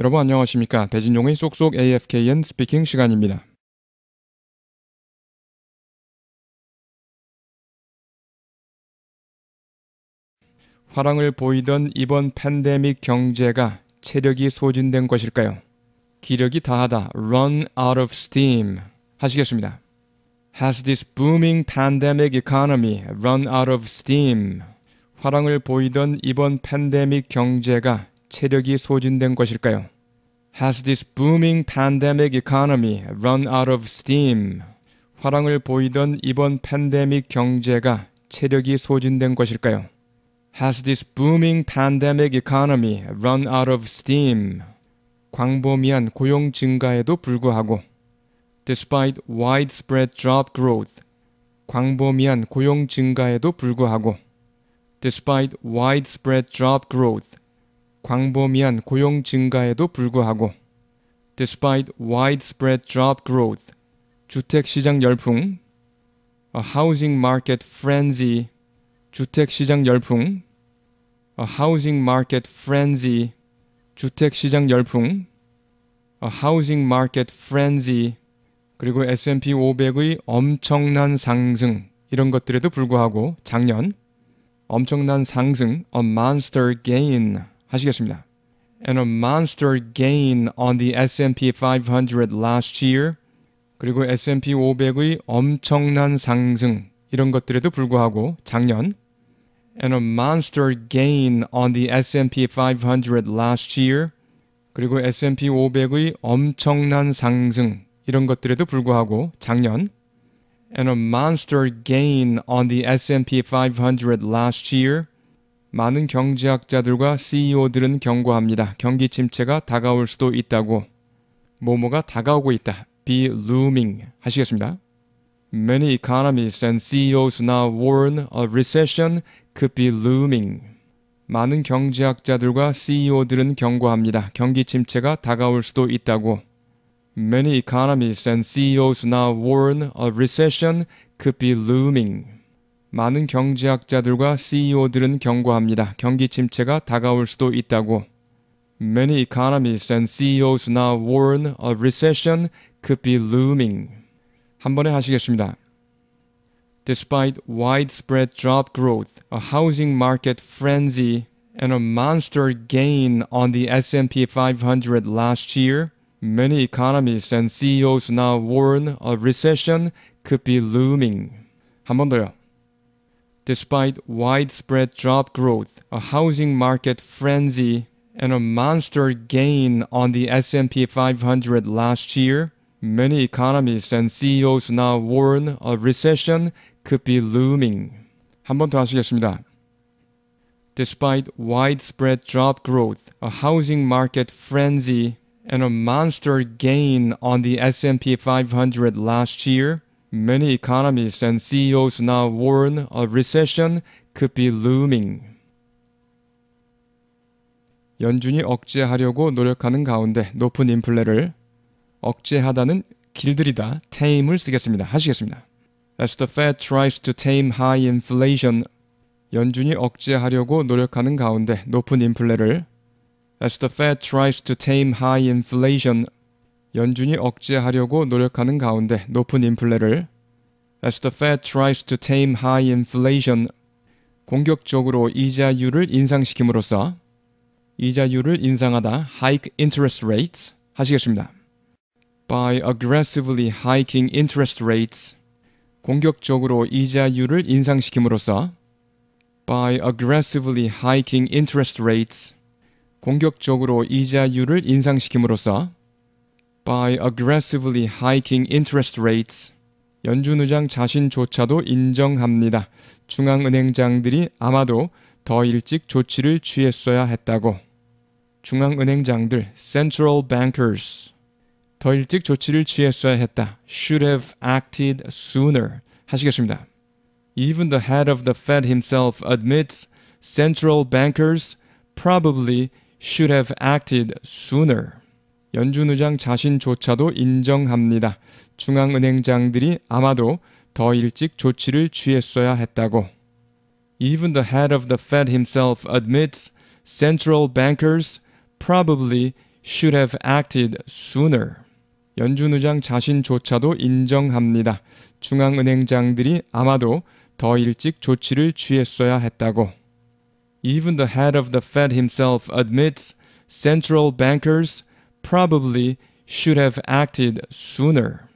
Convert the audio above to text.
여러분 안녕하십니까? 배진용의 쏙쏙 AFKN 스피킹 시간입니다. 화랑을 보이던 이번 팬데믹 경제가 체력이 소진된 것일까요? 기력이 다하다 run out of steam 하시겠습니다. Has this booming pandemic economy run out of steam? 화랑을 보이던 이번 팬데믹 경제가 체력이 소진된 것일까요? Has this booming pandemic economy run out of steam? 화랑을 보이던 이번 팬데믹 경제가 체력이 소진된 것일까요? Has this booming pandemic economy run out of steam? 광범위한 고용 증가에도 불구하고 Despite widespread job growth 광범위한 고용 증가에도 불구하고 Despite widespread job growth 광범위한 고용 증가에도 불구하고 despite widespread job growth 주택 시장 열풍 a housing market frenzy 주택 시장 열풍 a housing market frenzy 주택 시장 열풍 a housing market frenzy 그리고 S&P 500의 엄청난 상승 이런 것들에도 불구하고 작년 엄청난 상승 a monster gain 하시겠습니다. And a monster gain on the S&P 500 last year. 그리고 S&P 500의 엄청난 상승 이런 것들에도 불구하고 작년 and a monster gain on the S&P 500 last year. 그리고 S&P 500의 엄청난 상승 이런 것들에도 불구하고 작년 and a monster gain on the S&P 500 last year. 많은 경제학자들과 CEO들은 경고합니다. 경기 침체가 다가올 수도 있다고. 뭐뭐가 다가오고 있다. Be looming 하시겠습니다. Many economists and CEOs now warn a recession could be looming. 많은 경제학자들과 CEO들은 경고합니다. 경기 침체가 다가올 수도 있다고. Many economists and CEOs now warn a recession could be looming. 많은 경제학자들과 CEO들은 경고합니다. 경기 침체가 다가올 수도 있다고. Many economists and CEOs now warn a recession could be looming. 한 번에 하시겠습니다. Despite widespread job growth, a housing market frenzy, and a monster gain on the S&P 500 last year, many economists and CEOs now warn a recession could be looming. 한 번 더요. Despite widespread job growth, a housing market frenzy, and a monster gain on the S&P 500 last year, many economists and CEOs now warn a recession could be looming. 한 번 더 하시겠습니다. Despite widespread job growth, a housing market frenzy, and a monster gain on the S&P 500 last year, Many economists and CEOs now warn a recession could be looming. 연준이 억제하려고 노력하는 가운데 높은 인플레를 억제하다는 길들이다, tame을 쓰겠습니다. 하시겠습니다. As the Fed tries to tame high inflation, 연준이 억제하려고 노력하는 가운데 높은 인플레를 As the Fed tries to tame high inflation, 연준이 억제하려고 노력하는 가운데 높은 인플레를 As the Fed tries to tame high inflation 공격적으로 이자율을 인상시킴으로써 이자율을 인상하다 hike interest rates 하시겠습니다. By aggressively hiking interest rates 공격적으로 이자율을 인상시킴으로써 By aggressively hiking interest rates 공격적으로 이자율을 인상시킴으로써 by aggressively hiking interest rates. 연준 의장 자신조차도 인정합니다. 중앙은행장들이 아마도 더 일찍 조치를 취했어야 했다고. 중앙은행장들 (central bankers) 더 일찍 조치를 취했어야 했다. Should have acted sooner. 하시겠습니다. Even the head of the Fed himself admits central bankers probably should have acted sooner. 연준 의장 자신조차도 인정합니다. 중앙은행장들이 아마도 더 일찍 조치를 취했어야 했다고. Even the head of the Fed himself admits central bankers probably should have acted sooner. 연준 의장 자신조차도 인정합니다. 중앙은행장들이 아마도 더 일찍 조치를 취했어야 했다고. Even the head of the Fed himself admits central bankers probably should have acted sooner.